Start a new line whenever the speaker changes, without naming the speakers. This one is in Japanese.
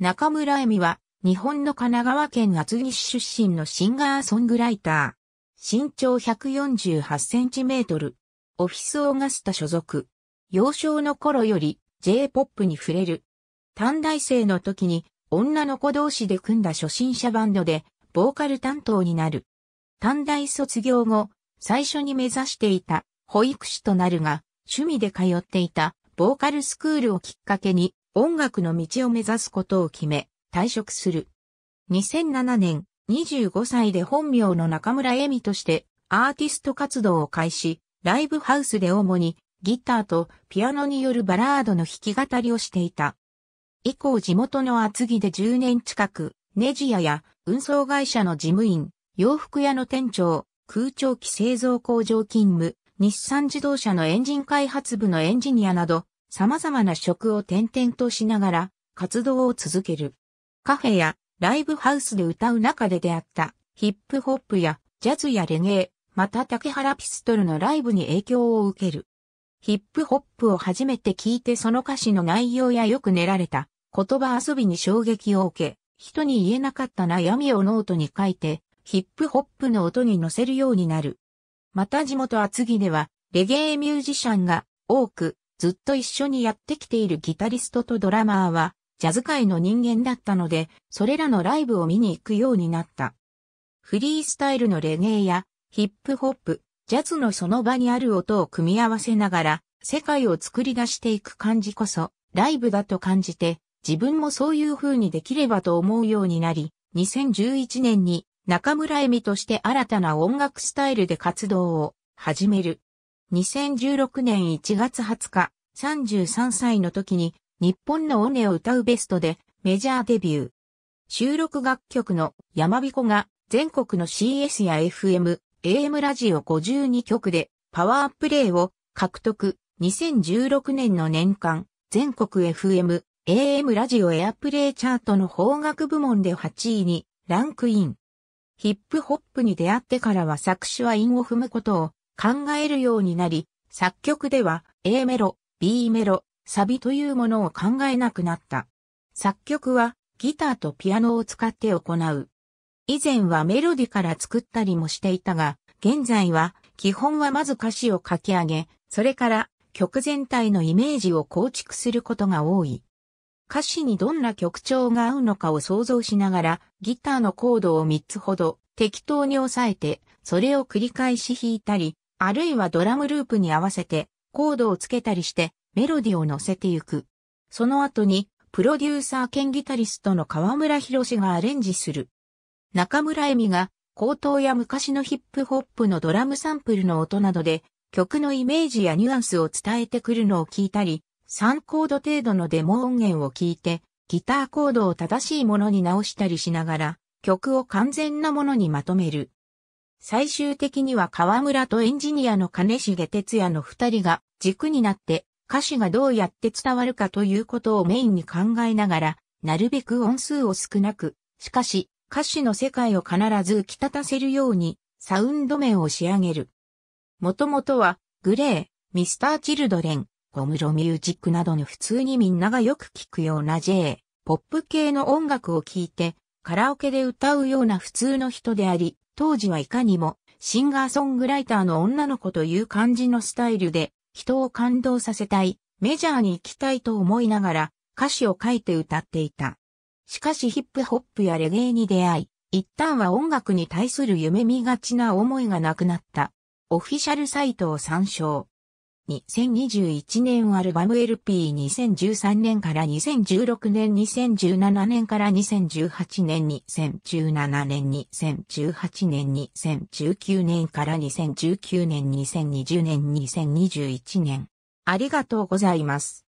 中村恵美は、日本の神奈川県厚木市出身のシンガーソングライター。身長148センチメートル。オフィスオーガスタ所属。幼少の頃より J-POP に触れる。短大生の時に女の子同士で組んだ初心者バンドで、ボーカル担当になる。短大卒業後、最初に目指していた保育士となるが、趣味で通っていたボーカルスクールをきっかけに音楽の道を目指すことを決め、退職する。2007年、25歳で本名の中村恵美としてアーティスト活動を開始、ライブハウスで主にギターとピアノによるバラードの弾き語りをしていた。以降地元の厚木で10年近く、ネジ屋や運送会社の事務員、洋服屋の店長、空調機製造工場勤務、日産自動車のエンジン開発部のエンジニアなど、様々な職を転々としながら活動を続ける。カフェやライブハウスで歌う中で出会ったヒップホップやジャズやレゲエ、また竹原ピストルのライブに影響を受ける。ヒップホップを初めて聞いてその歌詞の内容やよく練られた言葉遊びに衝撃を受け、人に言えなかった悩みをノートに書いて、ヒップホップの音に乗せるようになる。また地元厚木では、レゲエミュージシャンが多く、ずっと一緒にやってきているギタリストとドラマーは、ジャズ界の人間だったので、それらのライブを見に行くようになった。フリースタイルのレゲエや、ヒップホップ、ジャズのその場にある音を組み合わせながら、世界を作り出していく感じこそ、ライブだと感じて、自分もそういう風にできればと思うようになり、2011年に中村恵美として新たな音楽スタイルで活動を始める。2016年1月20日、33歳の時に日本のオネを歌うベストでメジャーデビュー。収録楽曲の山彦が全国の CS や FM、AM ラジオ52局でパワープレイを獲得。2016年の年間、全国 FM、AM ラジオエアプレイチャートの方角部門で8位にランクイン。ヒップホップに出会ってからは作詞は韻を踏むことを考えるようになり、作曲では A メロ、B メロ、サビというものを考えなくなった。作曲はギターとピアノを使って行う。以前はメロディから作ったりもしていたが、現在は基本はまず歌詞を書き上げ、それから曲全体のイメージを構築することが多い。歌詞にどんな曲調が合うのかを想像しながら、ギターのコードを3つほど適当に押さえて、それを繰り返し弾いたり、あるいはドラムループに合わせてコードをつけたりしてメロディを乗せていく。その後にプロデューサー兼ギタリストの河村博士がアレンジする。中村恵美が高等や昔のヒップホップのドラムサンプルの音などで曲のイメージやニュアンスを伝えてくるのを聞いたり、3コード程度のデモ音源を聞いて、ギターコードを正しいものに直したりしながら、曲を完全なものにまとめる。最終的には河村とエンジニアの金重哲也の二人が軸になって歌詞がどうやって伝わるかということをメインに考えながら、なるべく音数を少なく、しかし歌詞の世界を必ず浮き立たせるようにサウンド面を仕上げる。もともとはグレー、ミスター・チルドレン、ゴムロミュージックなどの普通にみんながよく聞くような J、ポップ系の音楽を聴いてカラオケで歌うような普通の人であり、当時はいかにもシンガーソングライターの女の子という感じのスタイルで人を感動させたい、メジャーに行きたいと思いながら歌詞を書いて歌っていた。しかしヒップホップやレゲエに出会い、一旦は音楽に対する夢見がちな思いがなくなった。オフィシャルサイトを参照。2021年アルバム LP2013 年から2016年2017年から2018年2017年2018年2019年から2019年2020年2021年ありがとうございます。